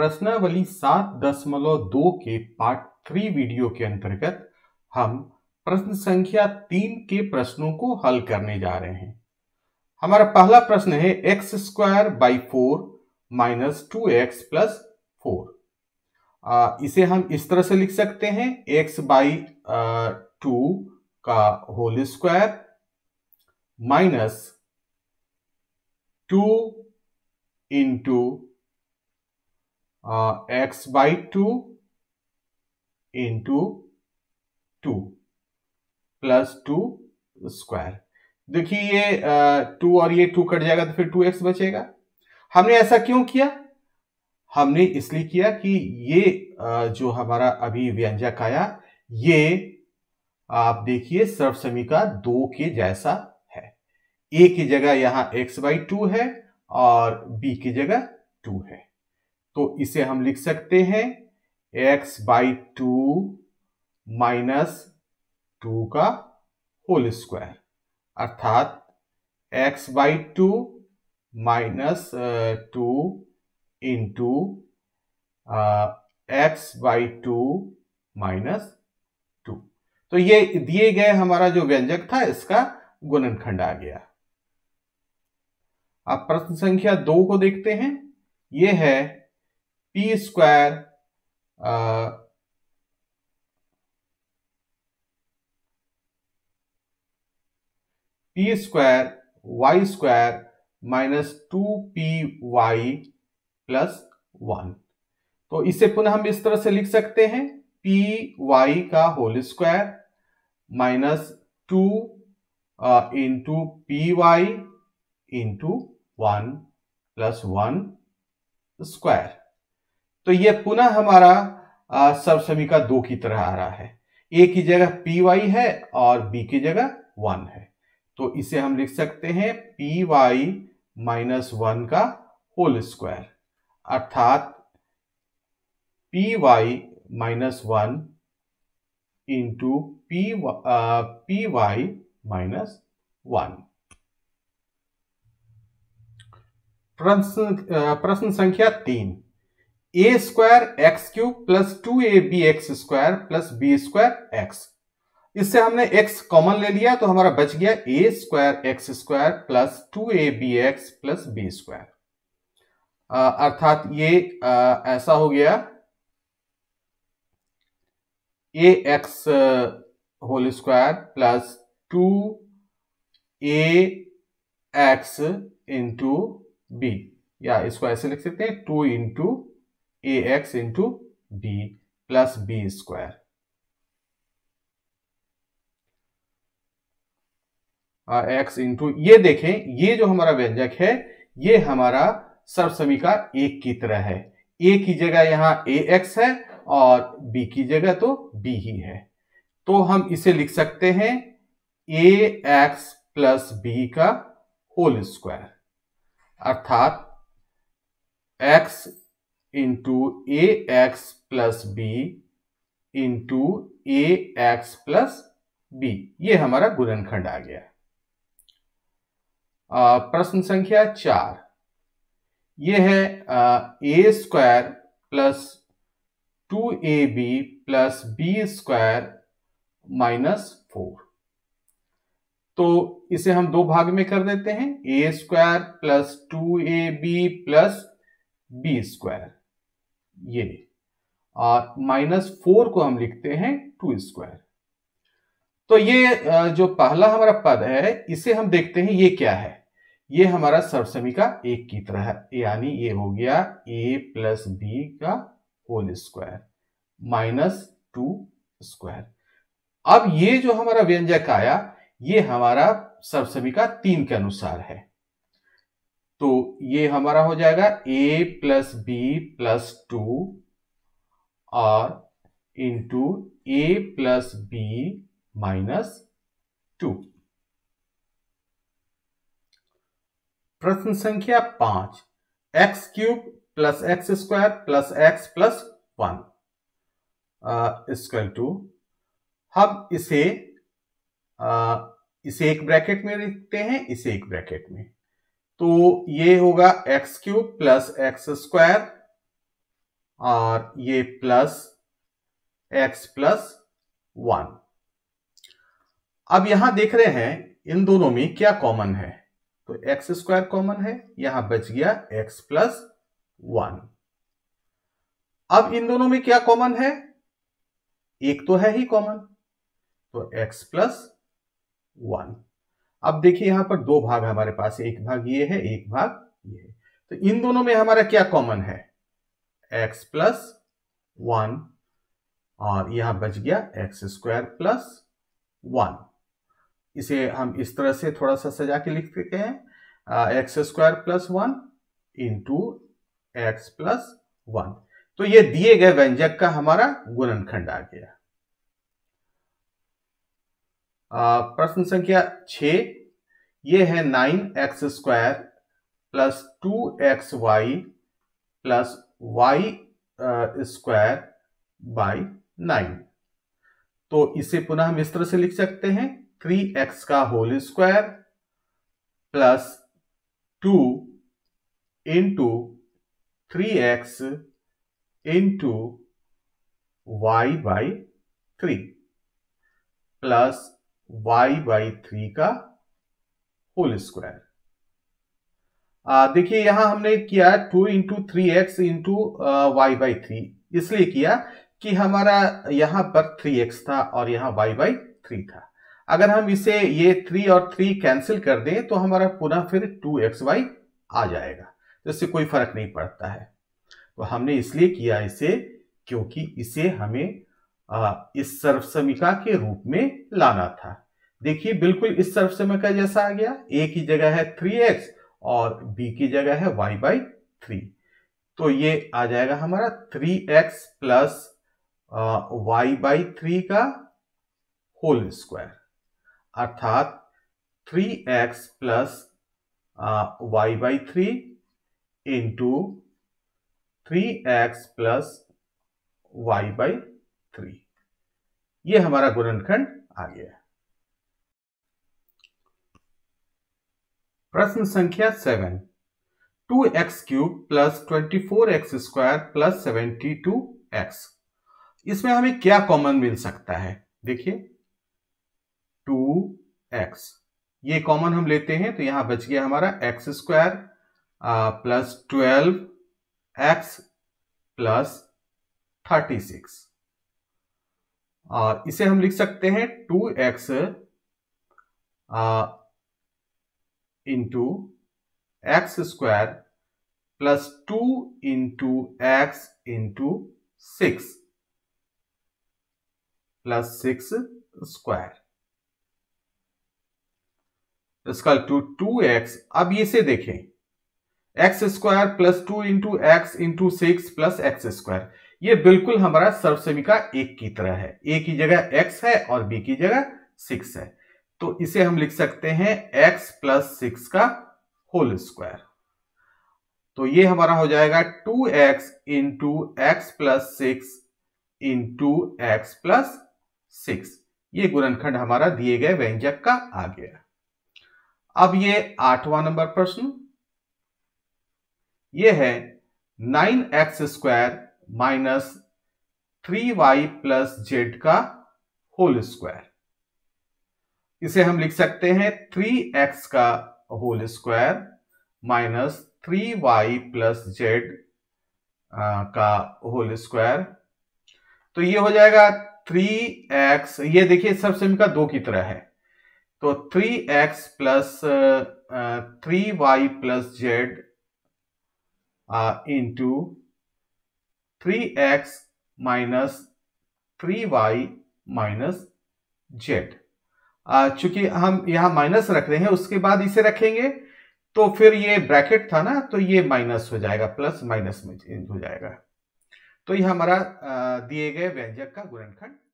प्रश्नावली सात दशमलव दो के पार्ट थ्री वीडियो के अंतर्गत हम प्रश्न संख्या तीन के प्रश्नों को हल करने जा रहे हैं हमारा पहला प्रश्न है x square by four minus two x plus four इसे हम इस तरह से लिख सकते हैं एक्स बाई टू का whole square minus two into x by two into two plus two square देखिए ये टू uh, और ये टू कट जाएगा तो फिर टू एक्स बचेगा हमने ऐसा क्यों किया हमने इसलिए किया कि ये uh, जो हमारा अभी व्यंजक आया ये आप देखिए सर्व का दो के जैसा है ए की जगह यहां एक्स बाई टू है और बी की जगह टू है तो इसे हम लिख सकते हैं x by two minus two का होल स्क्वायर अर्थात x by two minus two into x by two minus two तो ये दिए गए हमारा जो व्यंजक था इसका गुणनखंड आ गया अब प्रश्न संख्या दो को देखते हैं ये है p square p square y square minus two p y plus one तो इसे पुनः हम इस तरह से लिख सकते हैं पी वाई का whole square minus two into p y into one plus one square तो ये पुनः हमारा सर्वसमीका दो की तरह आ रहा है ए की जगह पी वाई है और बी की जगह वन है तो इसे हम लिख सकते हैं पी वाई माइनस वन का होल स्क्वायर अर्थात p y minus one into p p y minus one प्रश्न प्रश्न संख्या तीन a square x cube plus two a b x square plus b square x इससे हमने x कॉमन ले लिया तो हमारा बच गया a square x square plus two a b x plus b square अर्थात ये आ, ऐसा हो गया a x whole square plus two a x into b या इसको ऐसे लिख सकते हैं two into a x into b plus b square x into ये देखें ये जो हमारा व्यंजक है ये हमारा का एक की तरह है ए की जगह यहाँ ए एक्स है और बी की जगह तो बी ही है तो हम इसे लिख सकते हैं ए एक्स प्लस बी का होल स्क्वायर अर्थात x into a x plus b into a x plus b ये हमारा गुणनखंड आ गया प्रश्न संख्या चार ये है a square plus two a b plus b square minus four तो इसे हम दो भाग में कर देते हैं a square plus two a b plus b square ये और माइनस फोर को हम लिखते हैं टू स्क्वायर तो ये जो पहला हमारा पद है इसे हम देखते हैं ये क्या है ये हमारा सर्वसमी का एक की तरह है यानी ये हो गया ए प्लस बी का whole square minus two square अब ये जो हमारा व्यंजक आया ये हमारा सर्वसमी का तीन के अनुसार है तो ये हमारा हो जाएगा a plus b plus two और into a plus b minus two प्रश्न संख्या पांच x cube plus x square plus x plus one square two हम इसे आ, uh, इसे एक ब्रैकेट में लिखते हैं इसे एक ब्रैकेट में तो ये होगा x cube plus x square और ये प्लस एक्स प्लस वन अब यहां देख रहे हैं इन दोनों में क्या कॉमन है तो एक्स स्क्वायर कॉमन है यहां बच गया एक्स प्लस वन अब इन दोनों में क्या कॉमन है एक तो है ही कॉमन तो एक्स प्लस वन अब देखिए यहां पर दो भाग हमारे पास एक भाग ये है एक भाग ये है तो इन दोनों में हमारा क्या कॉमन है x प्लस वन और यहां बच गया एक्स स्क्वायर प्लस वन इसे हम इस तरह से थोड़ा सा सजा के लिख देते हैं x square plus one into x plus one तो ये दिए गए व्यंजक का हमारा गुणनखंड आ गया प्रश्न संख्या छ ये है nine x square plus two x y plus y square by nine तो इसे पुनः हम इस तरह से लिख सकते हैं थ्री एक्स का whole square plus two into three x into y by three plus y by three का होल स्क्वायर देखिए यहां हमने किया two into three x into y by three इसलिए किया कि हमारा यहां पर थ्री एक्स था और यहां वाई बाई थ्री था अगर हम इसे ये थ्री और थ्री कैंसिल कर दें तो हमारा पुनः फिर टू एक्स वाई आ जाएगा तो इससे कोई फर्क नहीं पड़ता है तो हमने इसलिए किया इसे क्योंकि इसे हमें इस सर्वसमिका के रूप में लाना था देखिए बिल्कुल इस सर्वसमिका जैसा आ गया ए की जगह है थ्री एक्स और बी की जगह है वाई बाई थ्री तो ये आ जाएगा हमारा three x plus y by three का होल स्क्वायर अर्थात three x plus y by three into three x plus y by three ये हमारा गुणनखंड आ गया प्रश्न संख्या seven two x cube plus twenty four x square plus seventy two x इसमें हमें क्या कॉमन मिल सकता है देखिए टू एक्स ये कॉमन हम लेते हैं तो यहां बच गया हमारा x square plus twelve x plus thirty six और इसे हम लिख सकते हैं two x into x square plus two into x into six plus six square इसका टू टू एक्स अब इसे देखें x square plus two into x into six plus x square ये बिल्कुल हमारा सर्वसेमिका एक की तरह है ए की जगह एक्स है और बी की जगह सिक्स है तो इसे हम लिख सकते हैं एक्स प्लस सिक्स का होल स्क्वायर तो ये हमारा हो जाएगा two x into x plus six into x plus six ये गुणनखंड हमारा दिए गए व्यंजक का आ गया अब ये आठवां नंबर प्रश्न ये है nine x square minus three y plus z का होल स्क्वायर इसे हम लिख सकते हैं थ्री एक्स का whole square minus three y plus z का होल स्क्वायर तो ये हो जाएगा थ्री एक्स ये देखिए सब समीका दो की तरह है तो three x plus three y plus z into three x minus three y minus z चूंकि हम यहां माइनस रख रहे हैं उसके बाद इसे रखेंगे तो फिर ये ब्रैकेट था ना तो ये माइनस हो जाएगा प्लस माइनस में चेंज हो जाएगा तो ये हमारा दिए गए व्यंजक का गुणनखंड